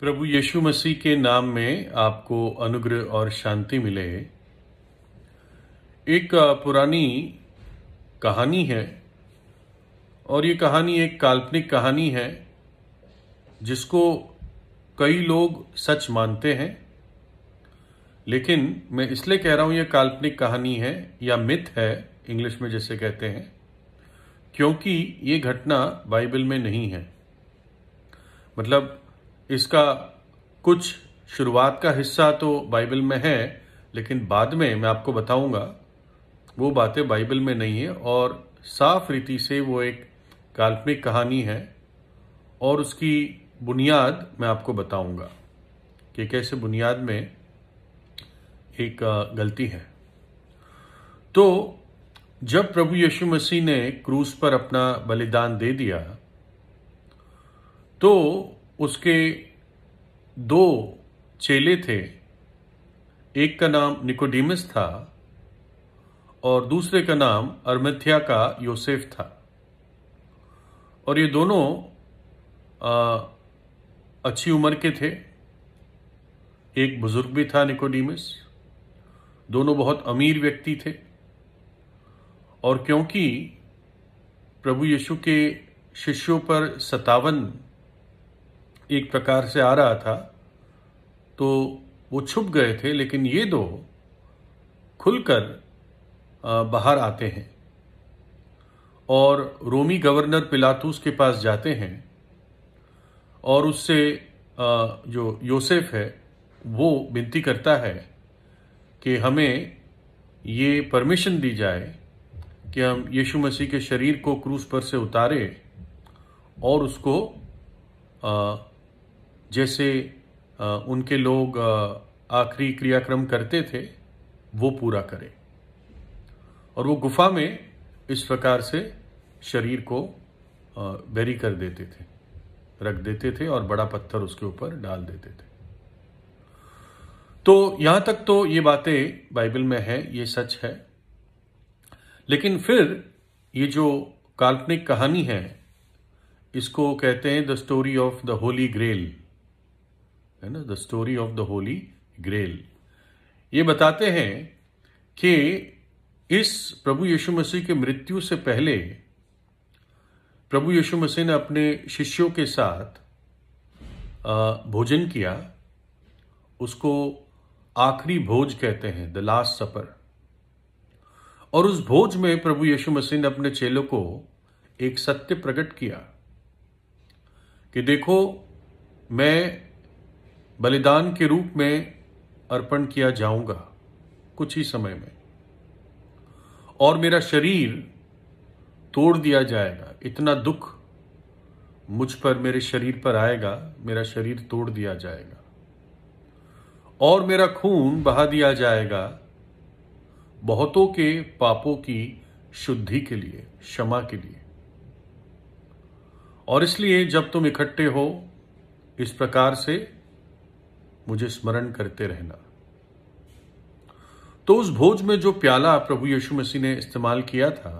प्रभु यीशु मसीह के नाम में आपको अनुग्रह और शांति मिले एक पुरानी कहानी है और ये कहानी एक काल्पनिक कहानी है जिसको कई लोग सच मानते हैं लेकिन मैं इसलिए कह रहा हूं यह काल्पनिक कहानी है या मिथ है इंग्लिश में जैसे कहते हैं क्योंकि ये घटना बाइबल में नहीं है मतलब इसका कुछ शुरुआत का हिस्सा तो बाइबल में है लेकिन बाद में मैं आपको बताऊंगा वो बातें बाइबल में नहीं है और साफ रीति से वो एक काल्पनिक कहानी है और उसकी बुनियाद मैं आपको बताऊंगा कि कैसे बुनियाद में एक गलती है तो जब प्रभु यीशु मसीह ने क्रूस पर अपना बलिदान दे दिया तो उसके दो चेले थे एक का नाम निकोडीमस था और दूसरे का नाम अरमिथिया का योसेफ था और ये दोनों आ, अच्छी उम्र के थे एक बुजुर्ग भी था निकोडीमस दोनों बहुत अमीर व्यक्ति थे और क्योंकि प्रभु यीशु के शिष्यों पर सतावन एक प्रकार से आ रहा था तो वो छुप गए थे लेकिन ये दो खुलकर बाहर आते हैं और रोमी गवर्नर पिलातूस के पास जाते हैं और उससे जो योसेफ है वो विनती करता है कि हमें ये परमिशन दी जाए कि हम यीशु मसीह के शरीर को क्रूस पर से उतारे और उसको जैसे उनके लोग आखिरी क्रियाक्रम करते थे वो पूरा करें और वो गुफा में इस प्रकार से शरीर को बेरी कर देते थे रख देते थे और बड़ा पत्थर उसके ऊपर डाल देते थे तो यहां तक तो ये बातें बाइबल में है ये सच है लेकिन फिर ये जो काल्पनिक कहानी है इसको कहते हैं the story of the Holy Grail है ना the story of the Holy Grail ये बताते हैं कि इस प्रभु यीशु मसीह के मृत्यु से पहले प्रभु यीशु मसीह ने अपने शिष्यों के साथ भोजन किया उसको आखिरी भोज कहते हैं द लास्ट सपर और उस भोज में प्रभु यीशु मसीह ने अपने चेलों को एक सत्य प्रकट किया कि देखो मैं बलिदान के रूप में अर्पण किया जाऊंगा कुछ ही समय में और मेरा शरीर तोड़ दिया जाएगा इतना दुख मुझ पर मेरे शरीर पर आएगा मेरा शरीर तोड़ दिया जाएगा और मेरा खून बहा दिया जाएगा बहुतों के पापों की शुद्धि के लिए क्षमा के लिए और इसलिए जब तुम इकट्ठे हो इस प्रकार से मुझे स्मरण करते रहना तो उस भोज में जो प्याला प्रभु यीशु मसीह ने इस्तेमाल किया था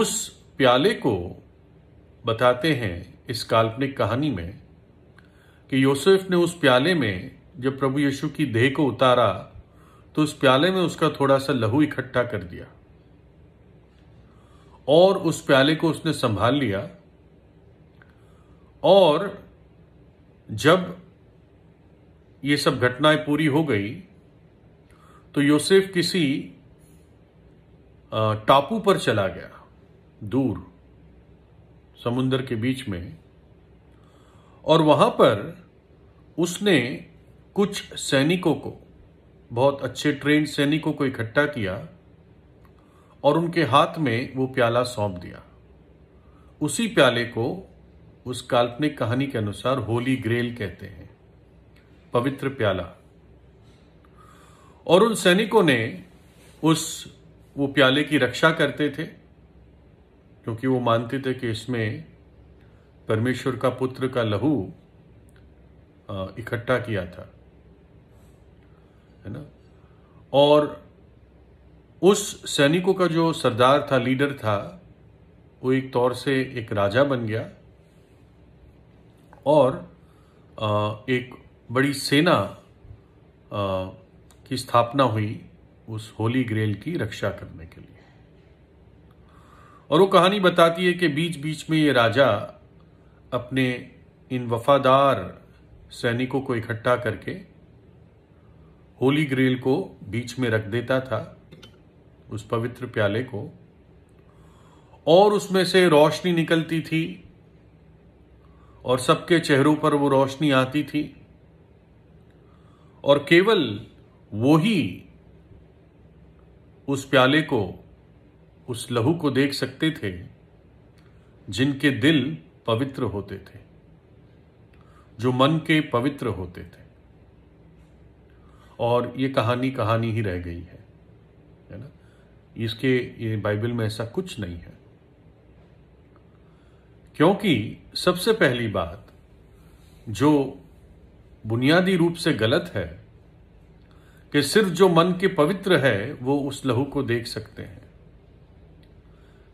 उस प्याले को बताते हैं इस काल्पनिक कहानी में कि योसेफ ने उस प्याले में जब प्रभु यीशु की देह को उतारा तो उस प्याले में उसका थोड़ा सा लहू इकट्ठा कर दिया और उस प्याले को उसने संभाल लिया और जब ये सब घटनाएं पूरी हो गई तो योसेफ किसी टापू पर चला गया दूर समुंदर के बीच में और वहां पर उसने कुछ सैनिकों को बहुत अच्छे ट्रेन सैनिकों को इकट्ठा किया और उनके हाथ में वो प्याला सौंप दिया उसी प्याले को उस काल्पनिक कहानी के अनुसार होली ग्रेल कहते हैं पवित्र प्याला और उन सैनिकों ने उस वो प्याले की रक्षा करते थे क्योंकि वो मानते थे कि इसमें परमेश्वर का पुत्र का लहू इकट्ठा किया था है ना और उस सैनिकों का जो सरदार था लीडर था वो एक तौर से एक राजा बन गया और एक बड़ी सेना की स्थापना हुई उस होली ग्रेल की रक्षा करने के लिए और वो कहानी बताती है कि बीच बीच में ये राजा अपने इन वफादार सैनिकों को इकट्ठा करके होली ग्रेल को बीच में रख देता था उस पवित्र प्याले को और उसमें से रोशनी निकलती थी और सबके चेहरों पर वो रोशनी आती थी और केवल वो ही उस प्याले को उस लहू को देख सकते थे जिनके दिल पवित्र होते थे जो मन के पवित्र होते थे और ये कहानी कहानी ही रह गई है है ना इसके ये बाइबल में ऐसा कुछ नहीं है क्योंकि सबसे पहली बात जो बुनियादी रूप से गलत है कि सिर्फ जो मन के पवित्र है वो उस लहू को देख सकते हैं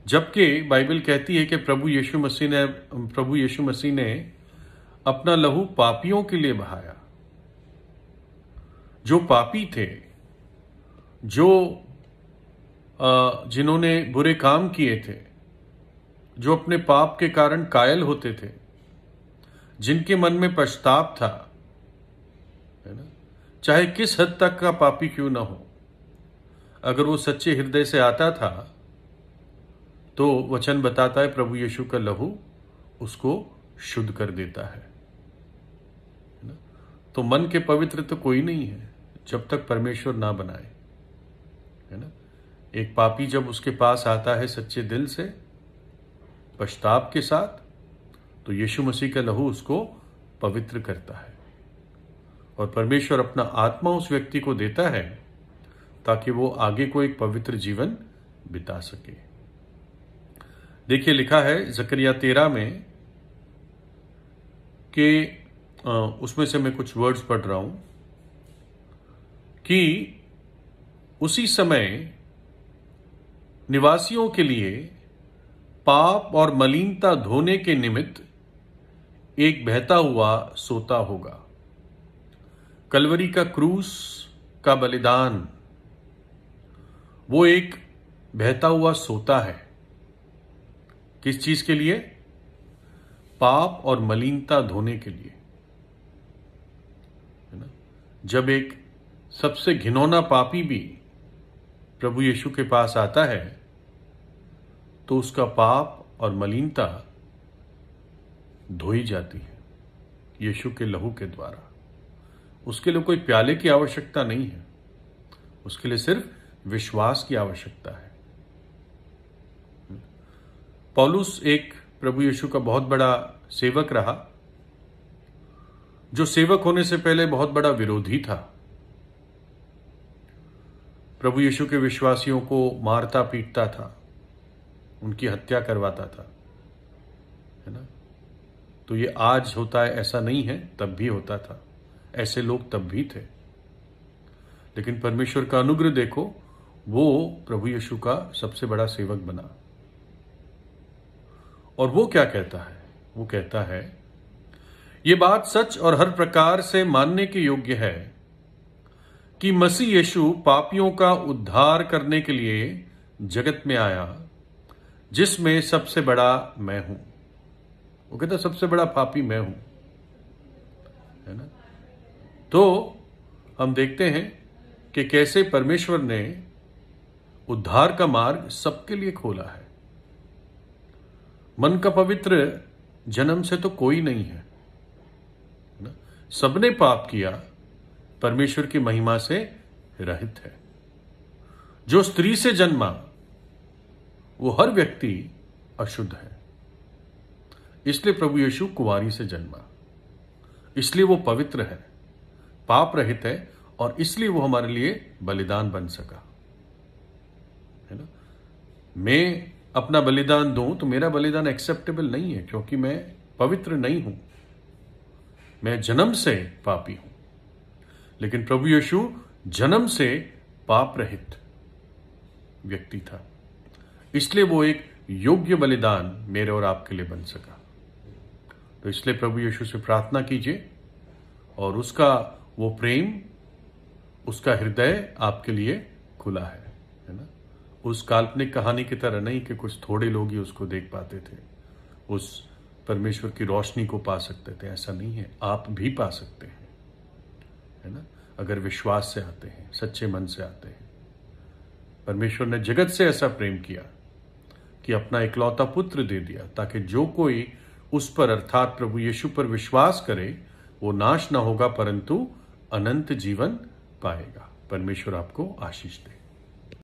जबकि बाइबल कहती है कि प्रभु यीशु मसीह ने प्रभु यीशु मसीह ने अपना लहू पापियों के लिए बहाया जो पापी थे जो जिन्होंने बुरे काम किए थे जो अपने पाप के कारण कायल होते थे जिनके मन में पश्चताप था है ना चाहे किस हद तक का पापी क्यों ना हो अगर वो सच्चे हृदय से आता था तो वचन बताता है प्रभु यीशु का लहू उसको शुद्ध कर देता है ना? तो मन के पवित्र तो कोई नहीं है जब तक परमेश्वर ना बनाए है ना एक पापी जब उसके पास आता है सच्चे दिल से पश्चाताप के साथ तो यीशु मसीह का लहू उसको पवित्र करता है और परमेश्वर अपना आत्मा उस व्यक्ति को देता है ताकि वो आगे को एक पवित्र जीवन बिता सके देखिए लिखा है जकरिया तेरह में कि उसमें से मैं कुछ वर्ड्स पढ़ रहा हूं कि उसी समय निवासियों के लिए पाप और मलिनता धोने के निमित्त एक बहता हुआ सोता होगा कलवरी का क्रूस का बलिदान वो एक बहता हुआ सोता है किस चीज के लिए पाप और मलिनता धोने के लिए है ना जब एक सबसे घिनौना पापी भी प्रभु यीशु के पास आता है तो उसका पाप और मलिनता धोई जाती है यीशु के लहू के द्वारा उसके लिए कोई प्याले की आवश्यकता नहीं है उसके लिए सिर्फ विश्वास की आवश्यकता है पॉलुस एक प्रभु यीशु का बहुत बड़ा सेवक रहा जो सेवक होने से पहले बहुत बड़ा विरोधी था प्रभु यीशु के विश्वासियों को मारता पीटता था उनकी हत्या करवाता था है ना तो ये आज होता है ऐसा नहीं है तब भी होता था ऐसे लोग तब भी थे लेकिन परमेश्वर का अनुग्रह देखो वो प्रभु यीशु का सबसे बड़ा सेवक बना और वो क्या कहता है वो कहता है ये बात सच और हर प्रकार से मानने के योग्य है कि मसीह यीशु पापियों का उद्धार करने के लिए जगत में आया जिसमें सबसे बड़ा मैं हूं वो कहता सबसे बड़ा पापी मैं हूं है ना तो हम देखते हैं कि कैसे परमेश्वर ने उद्धार का मार्ग सबके लिए खोला है मन का पवित्र जन्म से तो कोई नहीं है ना सबने पाप किया परमेश्वर की महिमा से रहित है जो स्त्री से जन्मा वो हर व्यक्ति अशुद्ध है इसलिए प्रभु यीशु कुमारी से जन्मा इसलिए वो पवित्र है पाप रहित है और इसलिए वो हमारे लिए बलिदान बन सका है ना मैं अपना बलिदान दूं तो मेरा बलिदान एक्सेप्टेबल नहीं है क्योंकि मैं पवित्र नहीं हूं मैं जन्म से पापी हूं लेकिन प्रभु यीशु जन्म से पाप रहित व्यक्ति था इसलिए वो एक योग्य बलिदान मेरे और आपके लिए बन सका तो इसलिए प्रभु यीशु से प्रार्थना कीजिए और उसका वो प्रेम उसका हृदय आपके लिए खुला है है ना उस काल्पनिक कहानी की तरह नहीं कि कुछ थोड़े लोग ही उसको देख पाते थे उस परमेश्वर की रोशनी को पा सकते थे ऐसा नहीं है आप भी पा सकते हैं है ना अगर विश्वास से आते हैं सच्चे मन से आते हैं परमेश्वर ने जगत से ऐसा प्रेम किया कि अपना इकलौता पुत्र दे दिया ताकि जो कोई उस पर अर्थात प्रभु यीशु पर विश्वास करे वो नाश ना होगा परंतु अनंत जीवन पाएगा परमेश्वर आपको आशीष दे